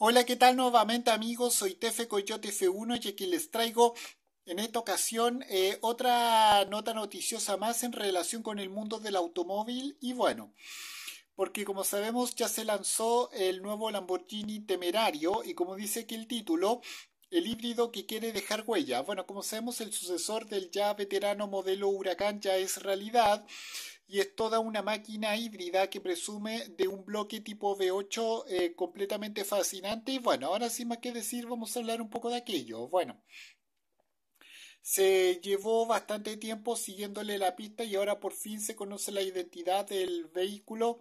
Hola, ¿qué tal nuevamente amigos? Soy Tefe Coyote F1 y aquí les traigo en esta ocasión eh, otra nota noticiosa más en relación con el mundo del automóvil y bueno, porque como sabemos ya se lanzó el nuevo Lamborghini Temerario y como dice aquí el título, el híbrido que quiere dejar huella. Bueno, como sabemos el sucesor del ya veterano modelo Huracán ya es realidad y es toda una máquina híbrida que presume de un bloque tipo V8 eh, completamente fascinante. Y bueno, ahora sin más que decir, vamos a hablar un poco de aquello. Bueno, se llevó bastante tiempo siguiéndole la pista y ahora por fin se conoce la identidad del vehículo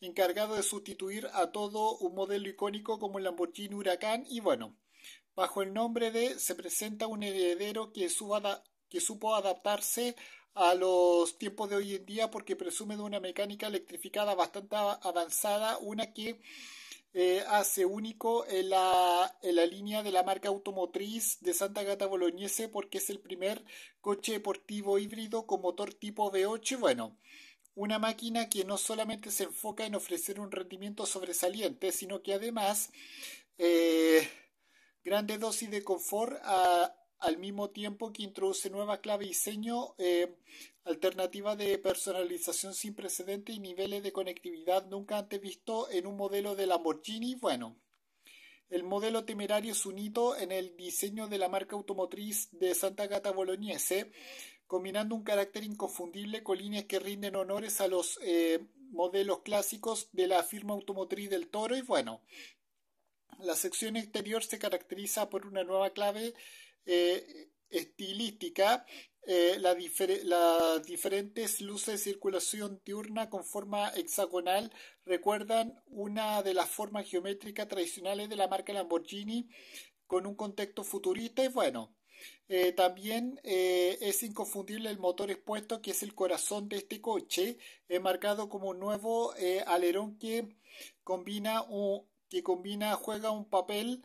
encargado de sustituir a todo un modelo icónico como el Lamborghini Huracán. Y bueno, bajo el nombre de se presenta un heredero que suba que supo adaptarse a los tiempos de hoy en día porque presume de una mecánica electrificada bastante avanzada, una que eh, hace único en la, la, línea de la marca automotriz de Santa Gata Bolognese porque es el primer coche deportivo híbrido con motor tipo V8. Bueno, una máquina que no solamente se enfoca en ofrecer un rendimiento sobresaliente, sino que además eh, grande dosis de confort a, al mismo tiempo que introduce nueva clave diseño, eh, alternativa de personalización sin precedente y niveles de conectividad nunca antes visto en un modelo de Lamborghini. Bueno, el modelo temerario es un hito en el diseño de la marca automotriz de Santa Gata Bolognese, combinando un carácter inconfundible con líneas que rinden honores a los eh, modelos clásicos de la firma automotriz del Toro. Y bueno, la sección exterior se caracteriza por una nueva clave eh, estilística, eh, las diferentes luces de circulación diurna con forma hexagonal recuerdan una de las formas geométricas tradicionales de la marca Lamborghini con un contexto futurista y bueno. Eh, también es inconfundible el motor expuesto que es el corazón de este coche, marcado como un nuevo alerón que combina, un, que combina, juega un papel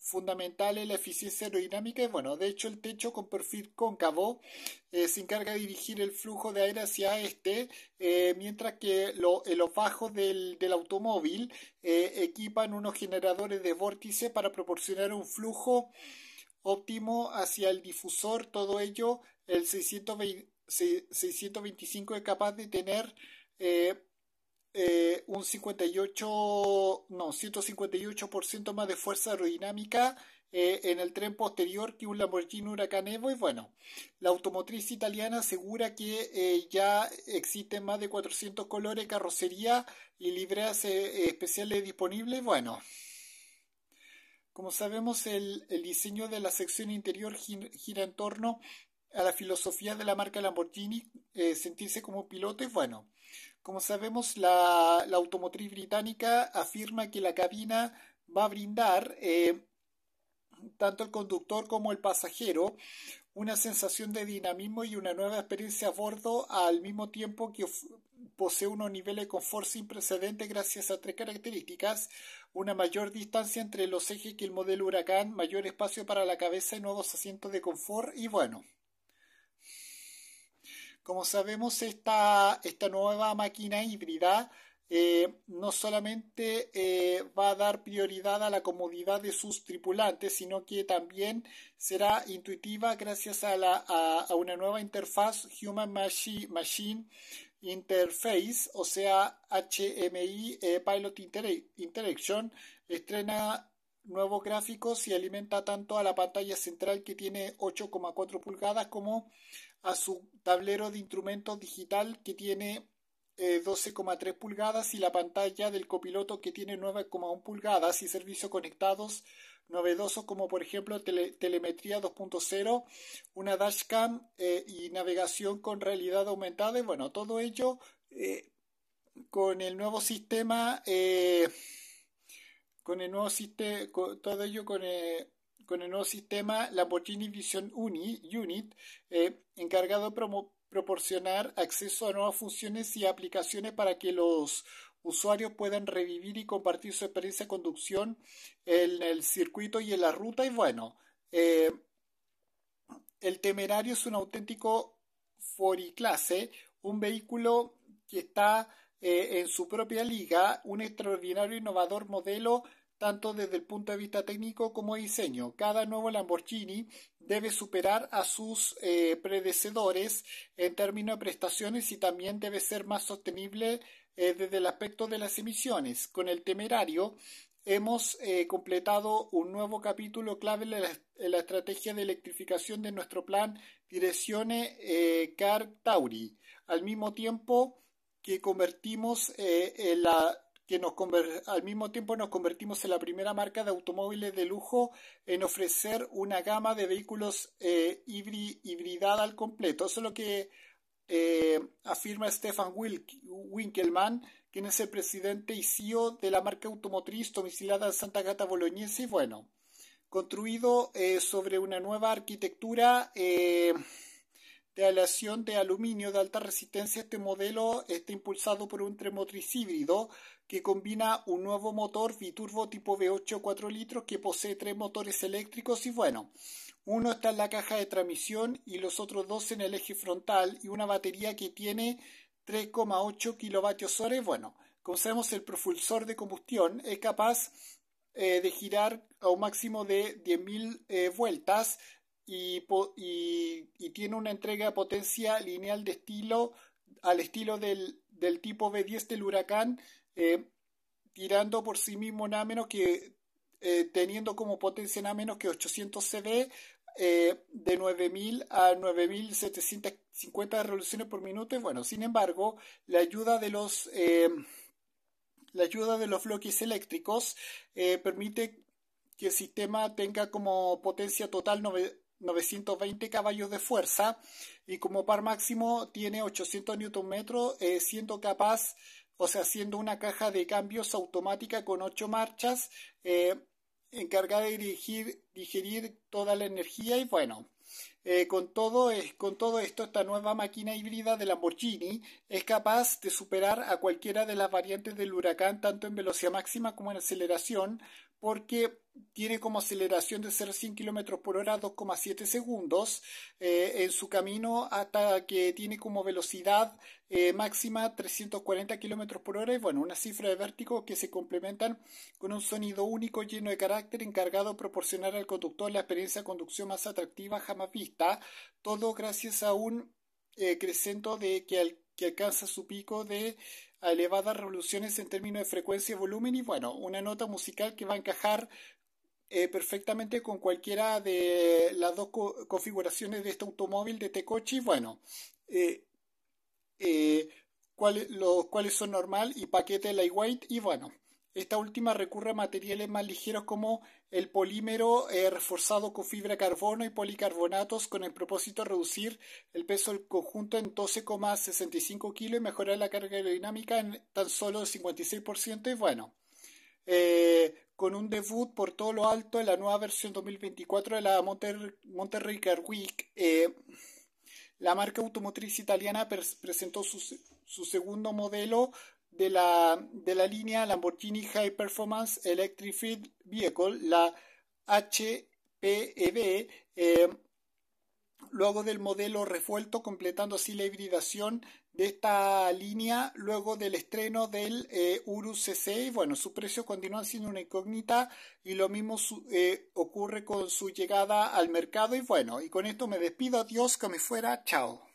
fundamental es la eficiencia aerodinámica y bueno, de hecho el techo con perfil cóncavo eh, se encarga de dirigir el flujo de aire hacia este, eh, mientras que eh, los bajos del, del automóvil equipan unos generadores de vórtice para proporcionar un flujo óptimo hacia el difusor, todo ello el 625 es capaz de tener eh, un 58, no, 158% más de fuerza aerodinámica eh, en el tren posterior que un Lamborghini Huracán Evo y bueno, la automotriz italiana asegura que eh, ya existen más de 400 colores, carrocería y libreas especiales disponibles. Bueno, como sabemos el, diseño de la sección interior gira en torno a la filosofía de la marca Lamborghini, eh, sentirse como piloto y bueno. Como sabemos, la, automotriz británica afirma que la cabina va a brindar eh, tanto el conductor como el pasajero una sensación de dinamismo y una nueva experiencia a bordo al mismo tiempo que posee unos niveles de confort sin precedentes gracias a tres características, una mayor distancia entre los ejes que el modelo huracán, mayor espacio para la cabeza y nuevos asientos de confort y bueno. Como sabemos, esta, nueva máquina híbrida eh, no solamente eh, va a dar prioridad a la comodidad de sus tripulantes, sino que también será intuitiva gracias a, la, a, una nueva interfaz Human Machine, Interface, o sea, HMI eh, Pilot Interaction, estrena nuevos gráficos y alimenta tanto a la pantalla central que tiene 8,4 pulgadas como a su tablero de instrumentos digital que tiene 12,3 eh, pulgadas y la pantalla del copiloto que tiene 9,1 pulgadas y servicios conectados novedosos como por ejemplo telemetría 2.0, una dashcam eh, y navegación con realidad aumentada y bueno, todo ello eh, con el nuevo sistema con el nuevo sistema, todo ello con, el, con el nuevo sistema Lamborghini Vision Unit, eh, encargado de proporcionar acceso a nuevas funciones y aplicaciones para que los usuarios puedan revivir y compartir su experiencia de conducción en el circuito y en la ruta. Y bueno, eh, el temerario es un auténtico foriclase, un vehículo que está eh, en su propia liga, un extraordinario innovador modelo tanto desde el punto de vista técnico como de diseño. Cada nuevo Lamborghini debe superar a sus eh, predecesores en términos de prestaciones y también debe ser más sostenible eh, desde el aspecto de las emisiones. Con el temerario hemos eh, completado un nuevo capítulo clave en la, estrategia de electrificación de nuestro plan Direcciones Car Tauri. Al mismo tiempo que convertimos en la que nos al mismo tiempo nos convertimos en la primera marca de automóviles de lujo en ofrecer una gama de vehículos eh, hibridada al completo. Eso es lo que eh, afirma Stefan Winkelmann, quien es el presidente y CEO de la marca automotriz domiciliada en Santa Gata Bolognese. Bueno, construido eh, sobre una nueva arquitectura. Eh, de aleación de aluminio de alta resistencia. Este modelo está impulsado por un tremotriz híbrido que combina un nuevo motor biturbo tipo V8 4 litros que posee tres motores eléctricos y bueno, uno está en la caja de transmisión y los otros dos en el eje frontal y una batería que tiene 3,8 kilovatios hora. Bueno, como sabemos el propulsor de combustión es capaz eh, de girar a un máximo de 10.000 eh, vueltas y, tiene una entrega de potencia lineal de estilo al estilo del, del tipo B10 del huracán, eh, tirando por sí mismo nada menos que eh, teniendo como potencia nada menos que 800 CV eh, de 9000 a 9750 revoluciones por minuto. Bueno, sin embargo, la ayuda de los la ayuda de los bloques eléctricos permite que el sistema tenga como potencia total 920 caballos de fuerza y como par máximo tiene 800 Nm eh, siendo capaz, o sea, siendo una caja de cambios automática con 8 marchas eh, encargada de dirigir, digerir toda la energía y bueno, eh, con, todo, eh, con todo esto, esta nueva máquina híbrida de Lamborghini es capaz de superar a cualquiera de las variantes del huracán, tanto en velocidad máxima como en aceleración, porque tiene como aceleración de 0 a 100 km por hora 2,7 segundos eh, en su camino hasta que tiene como velocidad eh, máxima 340 km por hora y bueno, una cifra de vértigo que se complementan con un sonido único lleno de carácter encargado de proporcionar al conductor la experiencia de conducción más atractiva jamás vista todo gracias a un eh, de que, alcanza su pico de elevadas revoluciones en términos de frecuencia y volumen y bueno, una nota musical que va a encajar eh, perfectamente con cualquiera de las dos configuraciones de este automóvil de Tecochi. Bueno, eh, eh, los cuales son normal y paquete lightweight y bueno, esta última recurre a materiales más ligeros como el polímero eh, reforzado con fibra de carbono y policarbonatos con el propósito de reducir el peso del conjunto en 12,65 kilos y mejorar la carga aerodinámica en tan solo el 56%. Y bueno, eh, con un debut por todo lo alto en la nueva versión 2024 de la Monter Monterrey Car Week, eh, la marca automotriz italiana presentó su, su segundo modelo de la, línea Lamborghini High Performance Electric Field Vehicle, la HPEV, eh, luego del modelo refuelto, completando así la hibridación de esta línea, luego del estreno del Uru eh, Urus CC. Bueno, su precio continúa siendo una incógnita y lo mismo eh, ocurre con su llegada al mercado. Y bueno, y con esto me despido. Adiós, que me fuera. Chao.